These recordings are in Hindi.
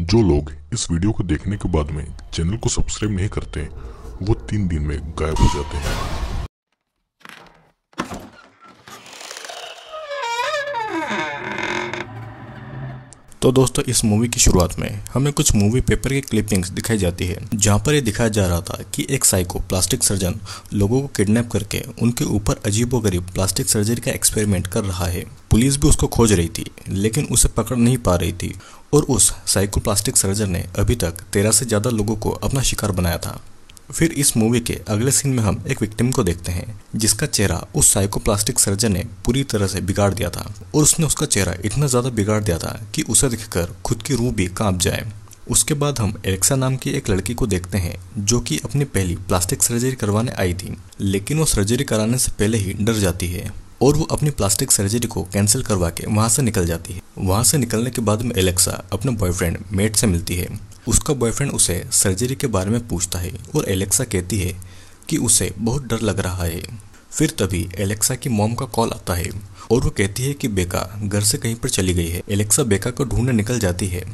जो लोग इस वीडियो को देखने के बाद में चैनल को सब्सक्राइब नहीं करते वो तीन दिन में गायब हो जाते हैं तो दोस्तों इस मूवी की शुरुआत में हमें कुछ मूवी पेपर की क्लिपिंग्स दिखाई जाती है जहाँ पर यह दिखाया जा रहा था कि एक साइको प्लास्टिक सर्जन लोगों को किडनैप करके उनके ऊपर अजीबोगरीब प्लास्टिक सर्जरी का एक्सपेरिमेंट कर रहा है पुलिस भी उसको खोज रही थी लेकिन उसे पकड़ नहीं पा रही थी और उस साइको प्लास्टिक सर्जन ने अभी तक तेरह से ज़्यादा लोगों को अपना शिकार बनाया था फिर इस मूवी के अगले सीन में हम एक विक्टिम को देखते हैं जिसका चेहरा उस साइकोप्लास्टिक सर्जन ने पूरी तरह से बिगाड़ दिया था और उसने उसका चेहरा इतना ज्यादा बिगाड़ दिया था कि उसे देखकर खुद की रूह भी कांप जाए उसके बाद हम एलेक्सा नाम की एक लड़की को देखते हैं जो कि अपनी पहली प्लास्टिक सर्जरी करवाने आई थी लेकिन वो सर्जरी कराने से पहले ही डर जाती है और वो अपनी प्लास्टिक सर्जरी को कैंसिल करवा के वहाँ से निकल जाती है वहाँ से निकलने के बाद में एलेक्सा अपने बॉयफ्रेंड मेट से मिलती है उसका बॉयफ्रेंड उसे सर्जरी के बारे में पूछता है और एलेक्सा कहती है कि उसे बहुत डर लग रहा है फिर तभी एलेक्सा की मॉम का कॉल आता है और वो कहती है कि बेका घर से कहीं पर चली गई है एलेक्सा बेका को ढूंढने निकल जाती है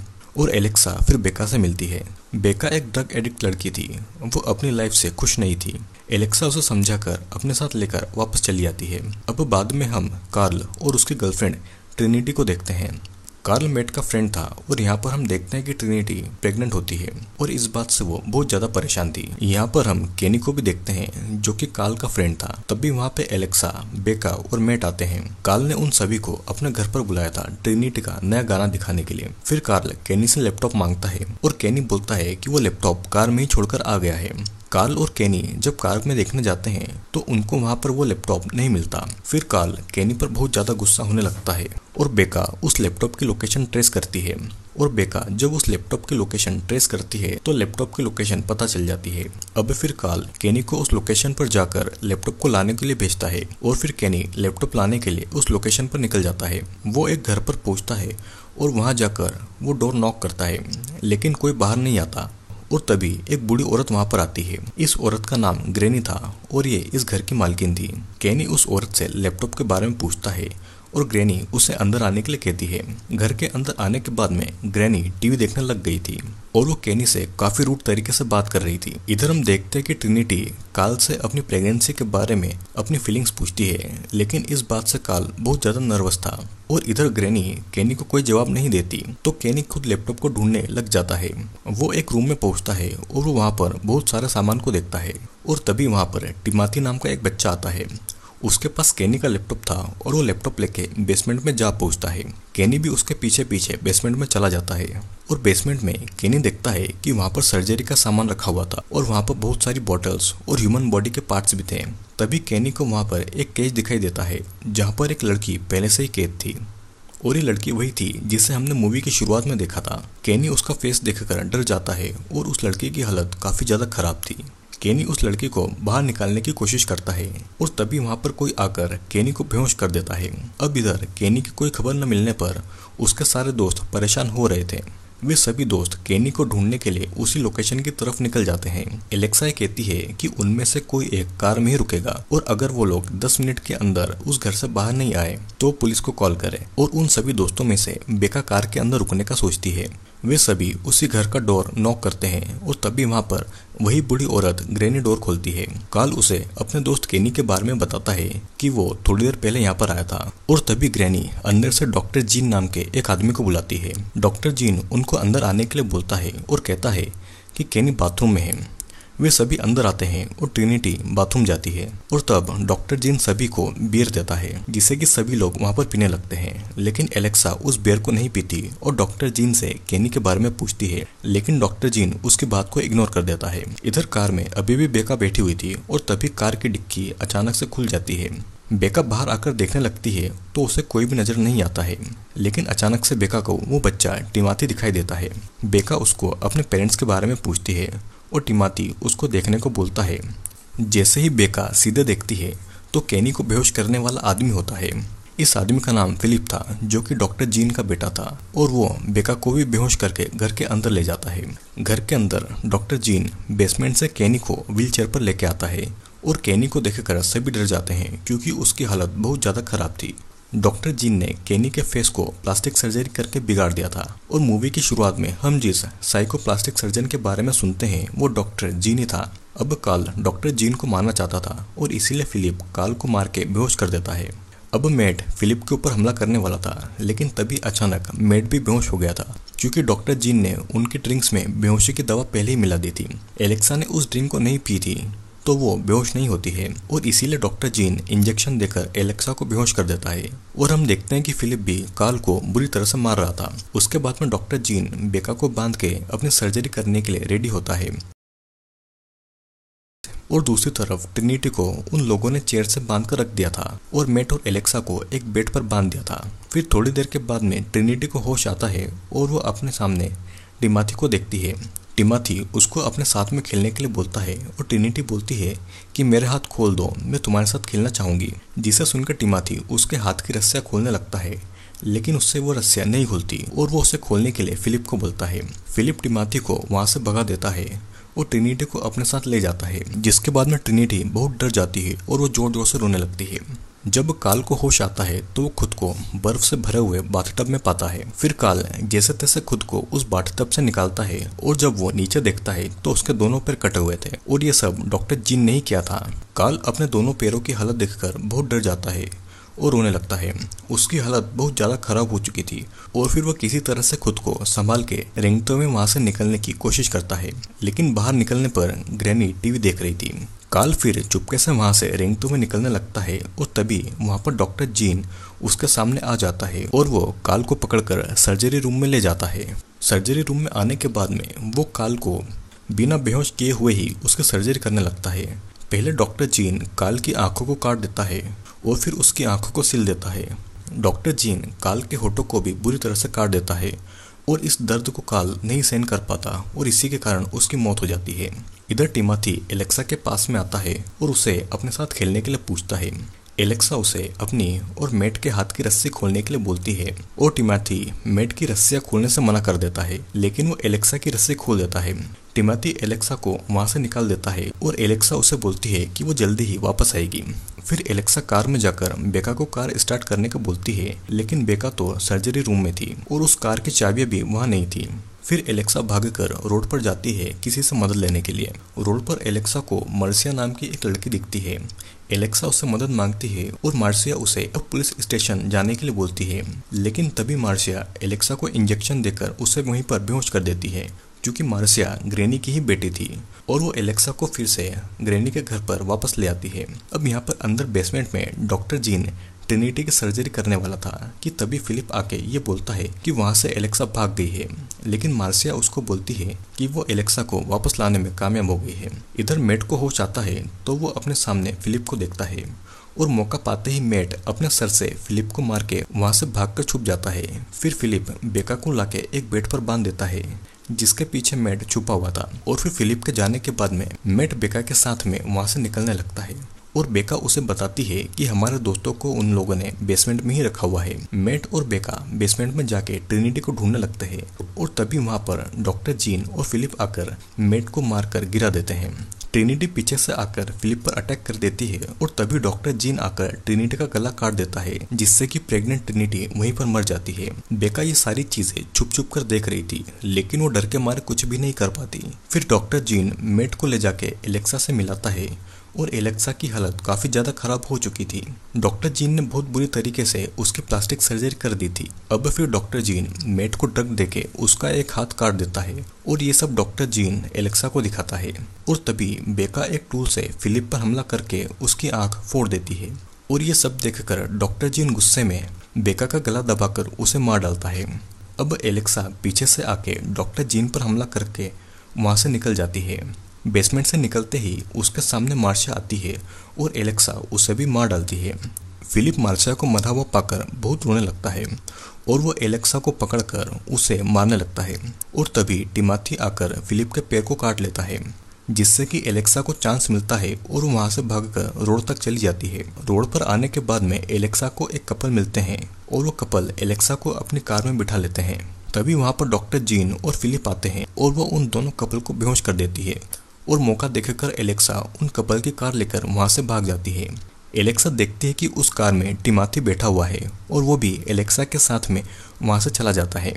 और एलेक्सा फिर बेका से मिलती है बेका एक ड्रग एडिक्ट लड़की थी वो अपनी लाइफ से खुश नहीं थी एलेक्सा उसे समझाकर अपने साथ लेकर वापस चली आती है अब बाद में हम कार्ल और उसकी गर्लफ्रेंड ट्रिनिटी को देखते हैं कार्ल मेट का फ्रेंड था और यहाँ पर हम देखते हैं कि ट्रिनिटी प्रेग्नेंट होती है और इस बात से वो बहुत ज्यादा परेशान थी यहाँ पर हम केनी को भी देखते हैं जो कि काल का फ्रेंड था तब भी वहाँ पे एलेक्सा बेका और मेट आते हैं काल ने उन सभी को अपने घर पर बुलाया था ट्रिनिटी का नया गाना दिखाने के लिए फिर कार्ल केनी से लैपटॉप मांगता है और केनी बोलता है की वो लैपटॉप कार में ही छोड़कर आ गया है कार्ल और केनी जब कार में देखने जाते हैं तो उनको वहां पर वो लैपटॉप नहीं मिलता फिर कार्ल केनी पर बहुत ज्यादा गुस्सा होने लगता है और बेका उस लैपटॉप की लोकेशन ट्रेस करती है और बेका जब उस लैपटॉप की लोकेशन ट्रेस करती है तो लैपटॉप की लोकेशन पता चल जाती है अब फिर काल केनी को उस लोकेशन पर जाकर लैपटॉप को लाने के लिए भेजता है और फिर केनी लैपटॉप लाने के लिए उस लोकेशन पर निकल जाता है वो एक घर पर पहुंचता है और वहां जाकर वो डोर नॉक करता है लेकिन कोई बाहर नहीं आता और तभी एक बूढ़ी औरत वहाँ पर आती है इस औरत का नाम ग्रेनी था और ये इस घर की मालकिन थी कैनी उस औरत से लैपटॉप के बारे में पूछता है और ग्रैनी उसे अंदर आने के लिए कहती है घर के अंदर आने के बाद में ग्रैनी टीवी देखने लग गई थी और वो केनी से काफी रूट तरीके से बात कर रही थी इधर हम देखते हैं कि ट्रिनिटी काल से अपनी प्रेगनेंसी के बारे में अपनी फीलिंग्स पूछती है लेकिन इस बात से काल बहुत ज्यादा नर्वस था और इधर ग्रैनी केनी को कोई जवाब नहीं देती तो केनी खुद लैपटॉप को ढूंढने लग जाता है वो एक रूम में पहुंचता है और वो वहाँ पर बहुत सारे सामान को देखता है और तभी वहाँ पर टिमाथी नाम का एक बच्चा आता है उसके पास कैनी का लैपटॉप था और वो लैपटॉप लेके बेसमेंट में जा पहुंचता है कैनी भी उसके पीछे पीछे बेसमेंट में चला जाता है और बेसमेंट में केनी देखता है कि वहाँ पर सर्जरी का सामान रखा हुआ था और वहाँ पर बहुत सारी बॉटल्स और ह्यूमन बॉडी के पार्ट्स भी थे तभी केनी को वहाँ पर एक केस दिखाई देता है जहाँ पर एक लड़की पहले से ही कैद थी और ये लड़की वही थी जिसे हमने मूवी की शुरुआत में देखा था केनी उसका फेस देखकर डर जाता है और उस लड़की की हालत काफ़ी ज़्यादा खराब थी केनी उस लड़की को बाहर निकालने की कोशिश करता है और तभी वहाँ पर कोई आकर केनी को बेहोश कर देता है अब इधर केनी की कोई खबर न मिलने पर उसके सारे दोस्त परेशान हो रहे थे वे सभी दोस्त केनी को ढूंढने के लिए उसी लोकेशन की तरफ निकल जाते हैं एलेक्सा कहती है कि उनमें से कोई एक कार में ही रुकेगा और अगर वो लोग 10 मिनट के अंदर उस घर से बाहर नहीं आए तो पुलिस को कॉल करें और उन सभी दोस्तों में से बेका कार के अंदर रुकने का सोचती है वे सभी उसी घर का डोर नॉक करते हैं और तभी वहाँ पर वही बूढ़ी औरत ग्रेनी डोर खोलती है काल उसे अपने दोस्त केनी के बारे में बताता है कि वो थोड़ी देर पहले यहाँ पर आया था और तभी ग्रैनी अंदर से डॉक्टर जीन नाम के एक आदमी को बुलाती है डॉक्टर जीन उनको अंदर आने के लिए बोलता है और कहता है कि केनी बाथरूम में है वे सभी अंदर आते हैं और ट्रिनिटी बाथरूम जाती है और तब डॉक्टर जिन सभी को बियर देता है जिसे कि सभी लोग वहां पर पीने लगते हैं लेकिन एलेक्सा उस बियर को नहीं पीती और डॉक्टर जीन से केनी के बारे में पूछती है लेकिन डॉक्टर जीन उसकी बात को इग्नोर कर देता है इधर कार में अभी भी बेका बैठी हुई थी और तभी कार की डिक्की अचानक से खुल जाती है बेका बाहर आकर देखने लगती है तो उसे कोई भी नजर नहीं आता है लेकिन अचानक से बेका को वो बच्चा टिमाती दिखाई देता है बेका उसको अपने पेरेंट्स के बारे में पूछती है और टिमाती उसको देखने को बोलता है जैसे ही बेका सीधे देखती है तो कैनी को बेहोश करने वाला आदमी होता है इस आदमी का नाम फिलिप था जो कि डॉक्टर जीन का बेटा था और वो बेका को भी बेहोश करके घर के अंदर ले जाता है घर के अंदर डॉक्टर जीन बेसमेंट से कैनी को व्हीलचेयर पर लेके आता है और कैनी को देखकर सभी डर जाते हैं क्योंकि उसकी हालत बहुत ज़्यादा खराब थी डॉक्टर जीन ने केनी के फेस को प्लास्टिक सर्जरी करके बिगाड़ दिया था और मूवी की शुरुआत में हम जिस साइको प्लास्टिक सर्जन के बारे में सुनते हैं वो डॉक्टर जीन ही था अब काल डॉक्टर जीन को मारना चाहता था और इसीलिए फिलिप काल को मार के बेहोश कर देता है अब मैट फिलिप के ऊपर हमला करने वाला था लेकिन तभी अचानक मैट भी बेहोश हो गया था क्योंकि डॉक्टर जीन ने उनके ड्रिंक्स में बेहोशी की दवा पहले ही मिला दी थी एलेक्सा ने उस ड्रिंक को नहीं पी थी तो वो बेहोश नहीं होती है और इसीलिए डॉक्टर जीन इंजेक्शन देकर एलेक्सा को बेहोश कर देता है और हम देखते हैं कि फिलिप भी काल को बुरी तरह से मार रहा था उसके बाद में डॉक्टर जीन बेका को बांध के अपनी सर्जरी करने के लिए रेडी होता है और दूसरी तरफ ट्रिनिटी को उन लोगों ने चेयर से बांध कर रख दिया था और मेट और एलेक्सा को एक बेड पर बांध दिया था फिर थोड़ी देर के बाद में ट्रिनिटी को होश आता है और वो अपने सामने डिमाथी को देखती है टिमाथी उसको अपने साथ में खेलने के लिए बोलता है और ट्रिनिटी बोलती है कि मेरे हाथ खोल दो मैं तुम्हारे साथ खेलना चाहूँगी जिसे सुनकर टिमाथी उसके हाथ की रस्सियाँ खोलने लगता है लेकिन उससे वो रस्सियाँ नहीं खुलती और वो उसे खोलने के लिए फिलिप को बोलता है फिलिप टिमाथी को वहाँ से भगा देता है और ट्रिनिटी को अपने साथ ले जाता है जिसके बाद में ट्रिनिटी बहुत डर जाती है और वो जोर जोर से रोने लगती है जब काल को होश आता है तो वो खुद को बर्फ से भरे हुए बाथटब में पाता है फिर काल जैसे तैसे खुद को उस बाथटब से निकालता है और जब वो नीचे देखता है तो उसके दोनों पैर कटे हुए थे और ये सब डॉक्टर जीन ने ही किया था काल अपने दोनों पैरों की हालत देखकर बहुत डर जाता है और रोने लगता है उसकी हालत बहुत ज़्यादा खराब हो चुकी थी और फिर वह किसी तरह से खुद को संभाल के रेंगते हुए वहां से निकलने की कोशिश करता है लेकिन बाहर निकलने पर ग्रैनी टीवी देख रही थी काल फिर चुपके से वहाँ से रेंगते हुए निकलने लगता है और तभी वहाँ पर डॉक्टर जीन उसके सामने आ जाता है और वो काल को पकड़कर सर्जरी रूम में ले जाता है सर्जरी रूम में आने के बाद में वो काल को बिना बेहोश किए हुए ही उसकी सर्जरी करने लगता है पहले डॉक्टर जीन काल की आंखों को काट देता है और फिर उसकी आंखों को सिल देता है डॉक्टर जीन काल के होठों को भी बुरी तरह से काट देता है और इस दर्द को काल नहीं सहन कर पाता और इसी के कारण उसकी मौत हो जाती है इधर टिमाथी एलेक्सा के पास में आता है और उसे अपने साथ खेलने के लिए पूछता है एलेक्सा उसे अपनी और मेट के हाथ की रस्सी खोलने के लिए बोलती है और टिमाथी मेट की रस्सियाँ खोलने से मना कर देता है लेकिन वो एलेक्सा की रस्सी खोल देता है टिमाथी एलेक्सा को वहां से निकाल देता है और एलेक्सा उसे बोलती है कि वो जल्दी ही वापस आएगी फिर एलेक्सा कार में जाकर बेका को कार स्टार्ट करने का बोलती है लेकिन बेका तो सर्जरी रूम में थी और उस कार की चाबियां भी वहां नहीं थी फिर एलेक्सा भागकर रोड पर जाती है किसी से मदद लेने के लिए रोड पर एलेक्सा को मर्सिया नाम की एक लड़की दिखती है एलेक्सा उसे मदद मांगती है और मार्सिया उसे अब पुलिस स्टेशन जाने के लिए बोलती है लेकिन तभी मार्सिया एलेक्सा को इंजेक्शन देकर उसे वहीं पर बेहोश कर देती है क्योंकि मार्सिया ग्रेनी की ही बेटी थी और वो एलेक्सा को फिर से ग्रेनी के घर पर वापस ले आती है अब यहाँ पर अंदर बेसमेंट में डॉक्टर जीन ट्रिनिटी की सर्जरी करने वाला था कि तभी फिलिप आके ये बोलता है कि वहाँ से एलेक्सा भाग गई है लेकिन मार्सिया उसको बोलती है कि वो एलेक्सा को वापस लाने में कामयाब हो गई है इधर मेट को हो जाता है तो वो अपने सामने फिलिप को देखता है और मौका पाते ही मेट अपने सर से फिलिप को मार के वहाँ से भाग कर छुप जाता है फिर फिलिप बेका को लाके एक बेड पर बांध देता है जिसके पीछे मेट छुपा हुआ था और फिर फिलिप के जाने के बाद में मेट बेका के साथ में वहाँ से निकलने लगता है और बेका उसे बताती है कि हमारे दोस्तों को उन लोगों ने बेसमेंट में ही रखा हुआ है मेट और बेका बेसमेंट में जाके ट्रिनिटी को ढूंढने लगते हैं और तभी वहाँ पर डॉक्टर जीन और फिलिप आकर मेट को मारकर गिरा देते हैं ट्रिनिटी पीछे से आकर फिलिप पर अटैक कर देती है और तभी डॉक्टर जीन आकर ट्रिनिटी का गला काट देता है जिससे कि प्रेग्नेंट ट्रिनिटी वहीं पर मर जाती है बेका ये सारी चीजें छुप छुप कर देख रही थी लेकिन वो डर के मारे कुछ भी नहीं कर पाती फिर डॉक्टर जीन मेट को ले जाके एलेक्सा से मिलाता है और एलेक्सा की हालत काफ़ी ज़्यादा खराब हो चुकी थी डॉक्टर जीन ने बहुत बुरी तरीके से उसकी प्लास्टिक सर्जरी कर दी थी अब फिर डॉक्टर जीन मेट को ड्रग देके उसका एक हाथ काट देता है और ये सब डॉक्टर जीन एलेक्सा को दिखाता है और तभी बेका एक टूल से फिलिप पर हमला करके उसकी आंख फोड़ देती है और ये सब देख डॉक्टर जीन गुस्से में बेका का गला दबाकर उसे मार डालता है अब एलेक्सा पीछे से आके डॉक्टर जीन पर हमला करके वहाँ से निकल जाती है बेसमेंट से निकलते ही उसके सामने मार्शा आती है और एलेक्सा उसे भी मार डालती है फिलिप मार्शा को मधा हुआ पाकर बहुत रोने लगता है और वो एलेक्सा को पकड़कर उसे मारने लगता है और तभी टिमाथी आकर फिलिप के पैर को काट लेता है जिससे कि एलेक्सा को चांस मिलता है और वहाँ से भागकर रोड तक चली जाती है रोड पर आने के बाद में एलेक्सा को एक कपल मिलते हैं और वो कपल एलेक्सा को अपनी कार में बिठा लेते हैं तभी वहाँ पर डॉक्टर जीन और फिलिप आते हैं और वो उन दोनों कपल को बेहोश कर देती है और मौका देखकर एलेक्सा उन कपल की कार लेकर वहाँ से भाग जाती है एलेक्सा देखती है कि उस कार में टिमाथी बैठा हुआ है और वो भी एलेक्सा के साथ में वहाँ से चला जाता है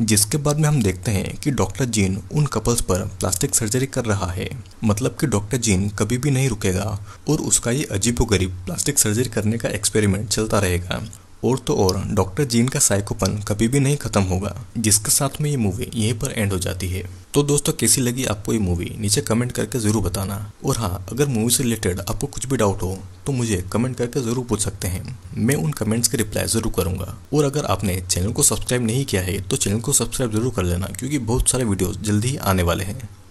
जिसके बाद में हम देखते हैं कि डॉक्टर जीन उन कपल्स पर प्लास्टिक सर्जरी कर रहा है मतलब कि डॉक्टर जीन कभी भी नहीं रुकेगा और उसका ये अजीबोगरीब प्लास्टिक सर्जरी करने का एक्सपेरिमेंट चलता रहेगा और तो और डॉक्टर जीन का साइकोपन कभी भी नहीं खत्म होगा जिसके साथ में ये मूवी यहीं पर एंड हो जाती है तो दोस्तों कैसी लगी आपको ये मूवी नीचे कमेंट करके जरूर बताना और हाँ अगर मूवी से रिलेटेड आपको कुछ भी डाउट हो तो मुझे कमेंट करके जरूर पूछ सकते हैं मैं उन कमेंट्स के रिप्लाई जरूर करूंगा और अगर आपने चैनल को सब्सक्राइब नहीं किया है तो चैनल को सब्सक्राइब जरूर कर लेना क्योंकि बहुत सारे वीडियो जल्दी ही आने वाले हैं